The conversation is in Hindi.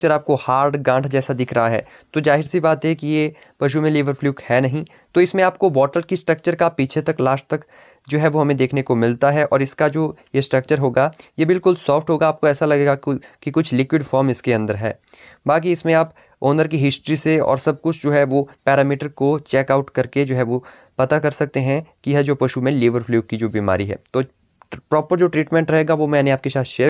स्ट्रक्चर आपको हार्ड गांठ जैसा दिख रहा है तो जाहिर सी बात है कि ये पशु में लीवर फ्लूक है नहीं तो इसमें आपको बॉटल की स्ट्रक्चर का पीछे तक लास्ट तक जो है वो हमें देखने को मिलता है और इसका जो ये स्ट्रक्चर होगा ये बिल्कुल सॉफ्ट होगा आपको ऐसा लगेगा कि कुछ लिक्विड फॉर्म इसके अंदर है बाकी इसमें आप ओनर की हिस्ट्री से और सब कुछ जो है वो पैरामीटर को चेकआउट करके जो है वो पता कर सकते हैं कि यह जो पशु में लीवर फ्लूक की जो बीमारी है तो प्रॉपर जो ट्रीटमेंट रहेगा वो मैंने आपके साथ शेयर